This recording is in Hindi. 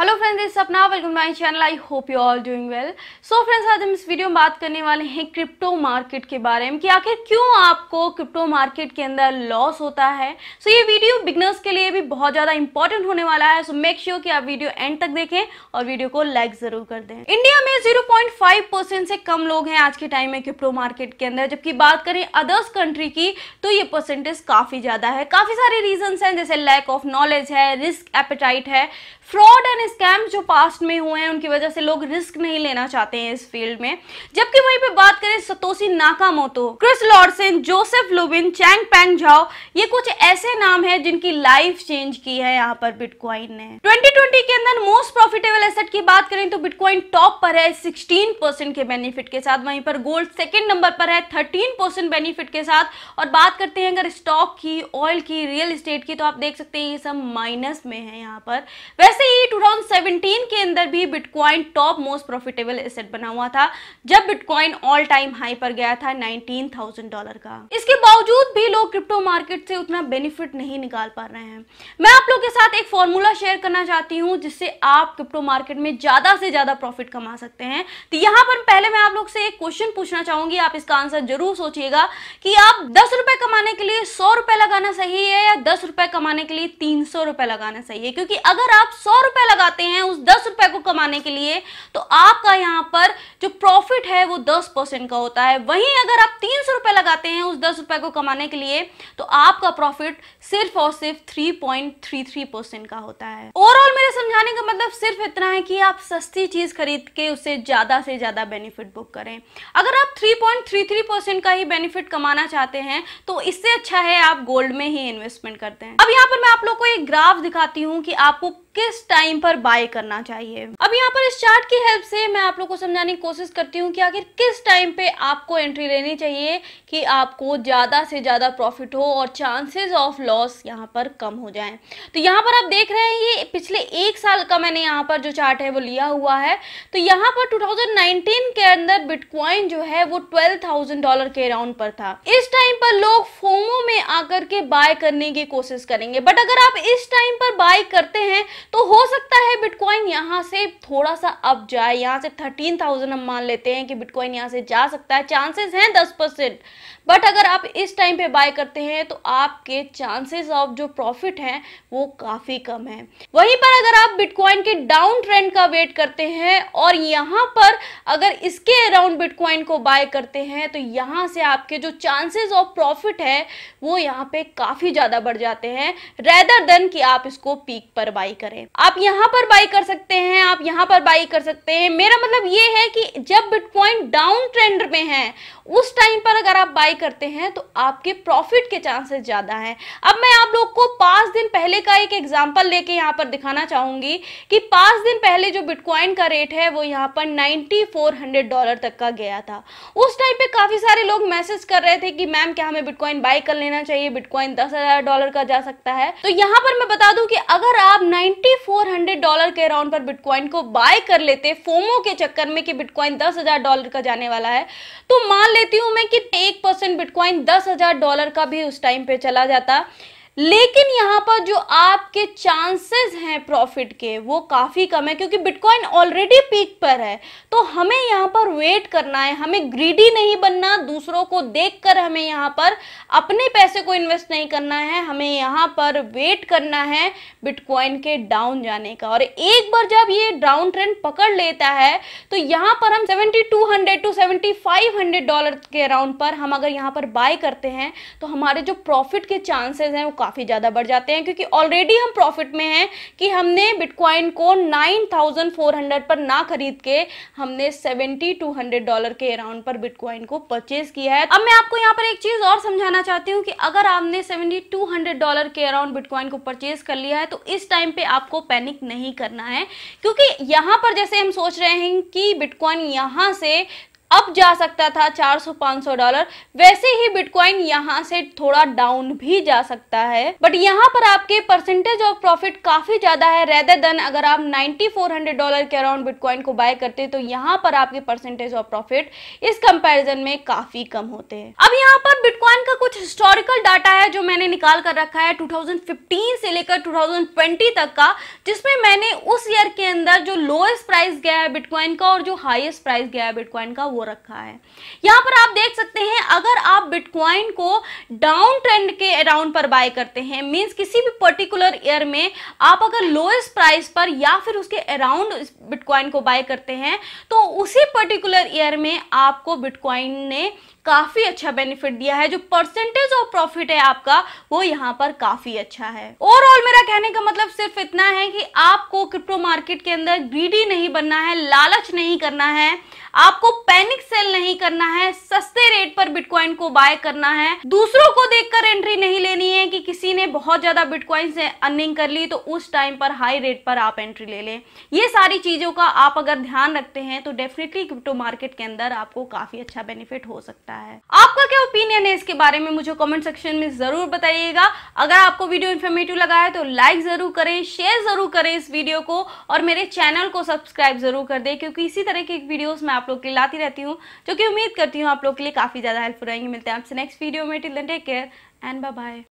हेलो फ्रेंड्स इस Sapna welcome my channel I hope you all doing well so friends आज हम इस वीडियो में बात करने वाले हैं क्रिप्टो मार्केट के बारे में कि आखिर क्यों आपको क्रिप्टो मार्केट के अंदर लॉस होता है सो so, ये वीडियो बिगनर्स के लिए भी बहुत ज़्यादा इंपॉर्टेंट होने वाला है सो मेक श्योर कि आप वीडियो एंड तक देखें और वीडियो को लाइक ज़रूर कर दें इंडिया में जीरो से कम लोग हैं आज के टाइम में क्रिप्टो मार्केट के अंदर जबकि बात करें अदर्स कंट्री की तो ये परसेंटेज काफ़ी ज़्यादा है काफ़ी सारे रीजन्स हैं जैसे लैक ऑफ नॉलेज है रिस्क एपेटाइट है फ्रॉड एंड सारे स्कैम जो पास्ट में हुए हैं उनकी वजह से लोग रिस्क नहीं लेना चाहते हैं इस फील्ड में जबकि वहीं पे बात करें Satoshi Nakamoto Chris Larsen Joseph Lubin Changpeng Zhao ये कुछ ऐसे नाम है जिनकी लाइफ चेंज की है यहाँ पर बिटकॉइन ने ट्वेंटी के अंदर मोस्ट प्रॉफिटेबल एसेट की बात करें तो बिटकॉइन टॉप पर है सिक्सटीन के बेनिफिट के साथ वहीं पर गोल्ड सेकेंड नंबर पर है थर्टीन बेनिफिट के साथ और बात करते हैं अगर स्टॉक की ऑयल की रियल इस्टेट की तो आप देख सकते हैं ये सब माइनस में है यहाँ पर वैसे ही टू 2017 के अंदर भी Bitcoin top most profitable asset बना हुआ था जब बिटकॉइन ऑल टाइम हाई पर गया था 19,000 डॉलर का इसके बावजूद भी लोग क्रिप्टो मार्केट से उतना बेनिफिट नहीं निकाल पा रहे हैं मैं आप लोग के साथ एक फॉर्मूला शेयर करना चाहती हूँ जिससे आप क्रिप्टो मार्केट में ज्यादा से ज्यादा प्रॉफिट कमा सकते हैं तो यहाँ पर पहले मैं आप लोग से एक क्वेश्चन पूछना चाहूंगी आप इसका आंसर जरूर सोचिएगा कि आप दस कमाने के लिए सौ लगाना सही है या दस कमाने के लिए तीन सौ लगाना सही है क्योंकि अगर आप सौ लगा आते हैं उस दस रुपए को कमाने के लिए तो आपका यहाँ पर जो प्रॉफिट है वो दस परसेंट का होता है वहीं अगर आप तीन सौ रुपए लगाते हैं उस दस रुपए को कमाने के लिए तो आपका प्रॉफिट सिर्फ और सिर्फ three point three three percent का होता है ओवरऑल मेरे समझाने का मतलब सिर्फ इतना है कि आप सस्ती चीज खरीद के उसे ज्यादा से ज्यादा बेनिफिट बुक करें अगर आप three point three three percent का ही बेनिफिट कमाना चाहते हैं तो इससे अच्छा है आप गोल्ड में ही इन्वेस्टमेंट करते हैं अब यहाँ पर मैं आप लोग को एक ग्राफ दिखाती हूँ कि आपको किस टाइम पर पर बाय करना चाहिए अब यहाँ पर इस चार्ट की हेल्प से मैं आप लोग को समझाने की कोशिश करती हूँ कि आखिर किस टाइम पे आपको एंट्री लेनी चाहिए कि आपको ज़्यादा से ज़्यादा प्रॉफिट हो और चांसेस ऑफ लॉस यहाँ पर कम हो जाए तो यहाँ पर आप देख रहे हैं ये पिछले एक साल का मैंने यहाँ पर जो चार्ट है वो लिया हुआ है तो यहाँ पर टू के अंदर बिटकॉइन जो है वो ट्वेल्व डॉलर के अराउंड पर था इस टाइम पर लोग फोमो में आकर के बाय करने की कोशिश करेंगे बट अगर आप इस टाइम पर बाय करते हैं तो हो सकता है है बिटकॉइन यहाँ से थोड़ा सा अप जाए यहाँ से थर्टीन थाउजेंड हम मान लेते हैं कि बिटकॉइन यहाँ से जा सकता है चांसेस हैं दस परसेंट बट अगर आप इस टाइम पे बाय करते हैं तो आपके चांसेस ऑफ जो प्रॉफिट हैं वो काफ़ी कम है वहीं पर अगर आप बिटकॉइन के डाउन ट्रेंड का वेट करते हैं और यहाँ पर अगर इसके अराउंड बिटकॉइन को बाय करते हैं तो यहाँ से आपके जो चांसेस ऑफ प्रॉफिट है वो यहाँ पे काफ़ी ज़्यादा बढ़ जाते हैं रेदर देन कि आप इसको पीक पर बाई करें आप यहाँ पर बाई कर सकते हैं आप यहां पर बाई कर सकते हैं मेरा मतलब ये है कि जब बिटकॉइन डाउन ट्रेंड में है उस टाइम पर अगर आप बाई करते हैं तो आपके प्रॉफिट के चांसेस ज़्यादा हैं अब मैं आप लोग को पांच दिन पहले का एक एग्जाम्पल लेके यहाँ पर दिखाना चाहूंगी कि पांच दिन पहले जो बिटकॉइन का रेट है वो यहाँ पर नाइनटी डॉलर तक का गया था उस टाइम पे काफ़ी सारे लोग मैसेज कर रहे थे कि मैम क्या हमें बिटकॉइन बाई कर लेना चाहिए बिटकॉइन दस डॉलर का जा सकता है तो यहाँ पर मैं बता दूँ कि अगर आप नाइनटी डॉलर के अराउंड पर बिटकॉइन को बाय कर लेते फोमो के चक्कर में कि बिटकॉइन दस हजार डॉलर का जाने वाला है तो मान लेती हूं मैं कि एक परसेंट बिटकॉइन दस हजार डॉलर का भी उस टाइम पे चला जाता लेकिन यहाँ पर जो आपके चांसेस हैं प्रॉफिट के वो काफ़ी कम है क्योंकि बिटकॉइन ऑलरेडी पीक पर है तो हमें यहाँ पर वेट करना है हमें ग्रीडी नहीं बनना दूसरों को देखकर हमें यहाँ पर अपने पैसे को इन्वेस्ट नहीं करना है हमें यहाँ पर वेट करना है बिटकॉइन के डाउन जाने का और एक बार जब ये डाउन ट्रेंड पकड़ लेता है तो यहाँ पर हम seventy two hundred to seventy five hundred dollar के अराउंड पर हम अगर यहाँ पर बाय करते हैं तो हमारे जो प्रॉफिट के चांसेस हैं वो काफ़ी ज़्यादा बढ़ जाते हैं क्योंकि ऑलरेडी हम प्रॉफिट में हैं कि हमने बिटकॉइन को 9400 पर ना खरीद के हमने 7200 डॉलर के अराउंड पर बिटकॉइन को परचेज किया है अब मैं आपको यहाँ पर एक चीज़ और समझाना चाहती हूँ कि अगर आपने सेवेंटी डॉलर के अराउंड बिटकॉइन को परचेज कर लिया है तो इस टाइम पे आपको पैनिक नहीं करना है क्योंकि यहाँ पर जैसे हम सोच रहे हैं कि बिटकॉइन यहाँ से अप जा सकता था 400-500 डॉलर वैसे ही बिटकॉइन यहाँ से थोड़ा डाउन भी जा सकता है बट यहाँ पर आपके परसेंटेज ऑफ प्रॉफिट काफी ज्यादा है रेदर देन अगर आप 9400 डॉलर के अराउंड बिटकॉइन को बाय करते तो यहाँ पर आपके परसेंटेज ऑफ प्रॉफिट इस कंपैरिजन में काफी कम होते हैं अब यहाँ पर बिटकॉइन का कुछ हिस्टोरिकल डाटा है जो मैंने निकाल कर रखा है टू से लेकर टू तक का जिसमें मैंने उस ईयर के अंदर जो लोएस्ट प्राइस गया है बिटकॉइन का और जो हाइएस्ट प्राइस गया है बिटकॉइन का वो रखा है यहाँ पर आप देख सकते हैं अगर आप बिटकॉइन को डाउन ट्रेंड के अराउंड पर बाय करते हैं मीन्स किसी भी पर्टिकुलर ईयर में आप अगर लोएस्ट प्राइस पर या फिर उसके अराउंड बिटकॉइन को बाय करते हैं तो उसी पर्टिकुलर ईयर में आपको बिटकॉइन ने काफ़ी अच्छा बेनिफिट दिया है जो परसेंटेज ऑफ प्रॉफिट है आपका वो यहाँ पर काफ़ी अच्छा है ओवरऑल मेरा कहने का मतलब सिर्फ इतना है कि आपको क्रिप्टो मार्केट के अंदर ग्रीडी नहीं बनना है लालच नहीं करना है आपको पैन पैनिक सेल नहीं करना है सस्ते रेट पर बिटकॉइन को बाय करना है दूसरों को देखकर एंट्री नहीं लेनी है कि किसी ने बहुत ज्यादा बिटकॉइन से अर्निंग कर ली तो उस टाइम पर हाई रेट पर आप एंट्री ले लें ये सारी चीजों का आप अगर ध्यान रखते हैं तो डेफिनेटली क्रिप्टो मार्केट के अंदर आपको काफी अच्छा बेनिफिट हो सकता है आपका क्या ओपिनियन है इसके बारे में मुझे कमेंट सेक्शन में जरूर बताइएगा अगर आपको वीडियो इन्फॉर्मेटिव लगा है तो लाइक जरूर करें शेयर जरूर करें इस वीडियो को और मेरे चैनल को सब्सक्राइब जरूर कर दें क्योंकि इसी तरह की वीडियोस मैं आप लोग के लाती रहती करती हूँ जो कि उम्मीद करती हूँ आप लोग के लिए काफ़ी ज़्यादा हेल्पफुल रहेंगे मिलते हैं आपसे नेक्स्ट वीडियो में till take care and bye